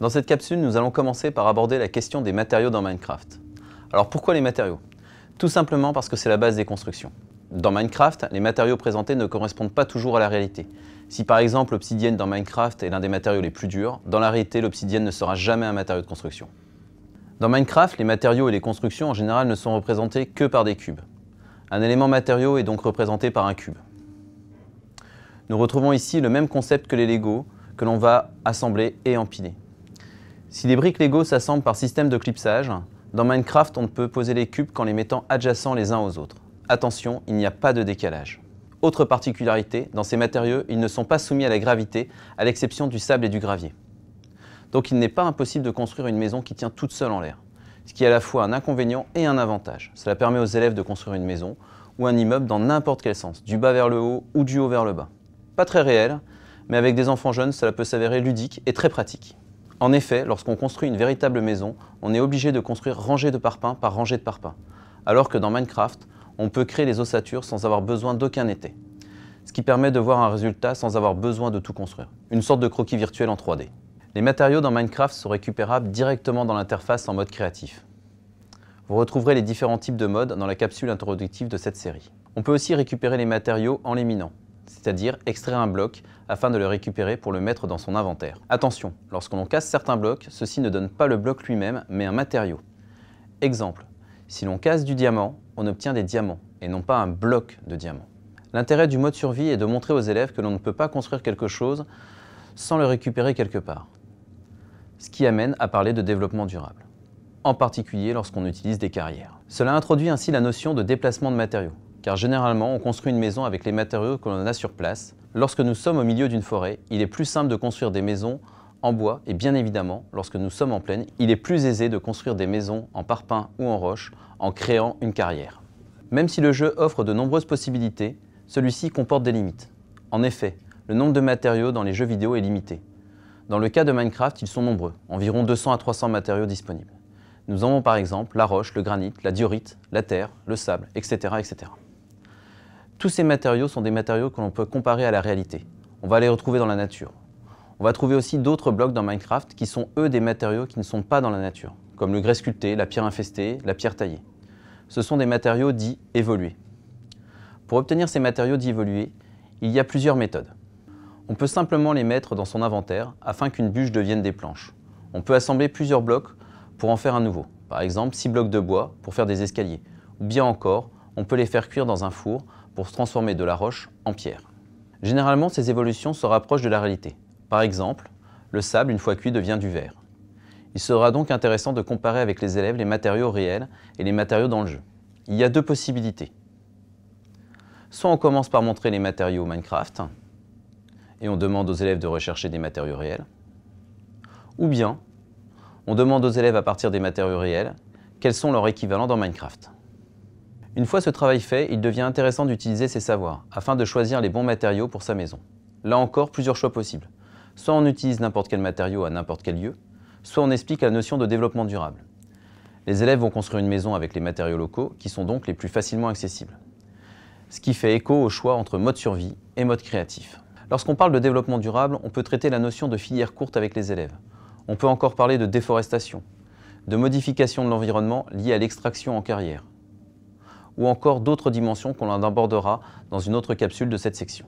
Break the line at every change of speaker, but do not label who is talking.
Dans cette capsule, nous allons commencer par aborder la question des matériaux dans Minecraft. Alors pourquoi les matériaux Tout simplement parce que c'est la base des constructions. Dans Minecraft, les matériaux présentés ne correspondent pas toujours à la réalité. Si par exemple l'obsidienne dans Minecraft est l'un des matériaux les plus durs, dans la réalité l'obsidienne ne sera jamais un matériau de construction. Dans Minecraft, les matériaux et les constructions en général ne sont représentés que par des cubes. Un élément matériau est donc représenté par un cube. Nous retrouvons ici le même concept que les Lego, que l'on va assembler et empiler. Si les briques Lego s'assemblent par système de clipsage, dans Minecraft, on ne peut poser les cubes qu'en les mettant adjacents les uns aux autres. Attention, il n'y a pas de décalage. Autre particularité, dans ces matériaux, ils ne sont pas soumis à la gravité, à l'exception du sable et du gravier. Donc il n'est pas impossible de construire une maison qui tient toute seule en l'air ce qui est à la fois un inconvénient et un avantage. Cela permet aux élèves de construire une maison ou un immeuble dans n'importe quel sens, du bas vers le haut ou du haut vers le bas. Pas très réel, mais avec des enfants jeunes, cela peut s'avérer ludique et très pratique. En effet, lorsqu'on construit une véritable maison, on est obligé de construire rangée de parpaings par rangée de parpaings, alors que dans Minecraft, on peut créer les ossatures sans avoir besoin d'aucun été, ce qui permet de voir un résultat sans avoir besoin de tout construire, une sorte de croquis virtuel en 3D. Les matériaux dans Minecraft sont récupérables directement dans l'interface en mode créatif. Vous retrouverez les différents types de modes dans la capsule introductive de cette série. On peut aussi récupérer les matériaux en les minant, c'est-à-dire extraire un bloc afin de le récupérer pour le mettre dans son inventaire. Attention, lorsqu'on casse certains blocs, ceci ne donne pas le bloc lui-même, mais un matériau. Exemple, si l'on casse du diamant, on obtient des diamants, et non pas un bloc de diamant. L'intérêt du mode survie est de montrer aux élèves que l'on ne peut pas construire quelque chose sans le récupérer quelque part ce qui amène à parler de développement durable, en particulier lorsqu'on utilise des carrières. Cela introduit ainsi la notion de déplacement de matériaux, car généralement on construit une maison avec les matériaux que l'on a sur place. Lorsque nous sommes au milieu d'une forêt, il est plus simple de construire des maisons en bois et bien évidemment, lorsque nous sommes en plaine, il est plus aisé de construire des maisons en parpaing ou en roche en créant une carrière. Même si le jeu offre de nombreuses possibilités, celui-ci comporte des limites. En effet, le nombre de matériaux dans les jeux vidéo est limité. Dans le cas de Minecraft, ils sont nombreux, environ 200 à 300 matériaux disponibles. Nous avons par exemple la roche, le granit, la diorite, la terre, le sable, etc. etc. Tous ces matériaux sont des matériaux que l'on peut comparer à la réalité. On va les retrouver dans la nature. On va trouver aussi d'autres blocs dans Minecraft qui sont eux des matériaux qui ne sont pas dans la nature, comme le grès sculpté, la pierre infestée, la pierre taillée. Ce sont des matériaux dits évolués. Pour obtenir ces matériaux dits évolués, il y a plusieurs méthodes. On peut simplement les mettre dans son inventaire afin qu'une bûche devienne des planches. On peut assembler plusieurs blocs pour en faire un nouveau, par exemple 6 blocs de bois pour faire des escaliers, ou bien encore on peut les faire cuire dans un four pour se transformer de la roche en pierre. Généralement, ces évolutions se rapprochent de la réalité. Par exemple, le sable, une fois cuit, devient du verre. Il sera donc intéressant de comparer avec les élèves les matériaux réels et les matériaux dans le jeu. Il y a deux possibilités. Soit on commence par montrer les matériaux Minecraft, et on demande aux élèves de rechercher des matériaux réels. Ou bien, on demande aux élèves à partir des matériaux réels quels sont leurs équivalents dans Minecraft. Une fois ce travail fait, il devient intéressant d'utiliser ses savoirs afin de choisir les bons matériaux pour sa maison. Là encore, plusieurs choix possibles. Soit on utilise n'importe quel matériau à n'importe quel lieu, soit on explique la notion de développement durable. Les élèves vont construire une maison avec les matériaux locaux qui sont donc les plus facilement accessibles. Ce qui fait écho au choix entre mode survie et mode créatif. Lorsqu'on parle de développement durable, on peut traiter la notion de filière courte avec les élèves. On peut encore parler de déforestation, de modification de l'environnement liée à l'extraction en carrière, ou encore d'autres dimensions qu'on abordera dans une autre capsule de cette section.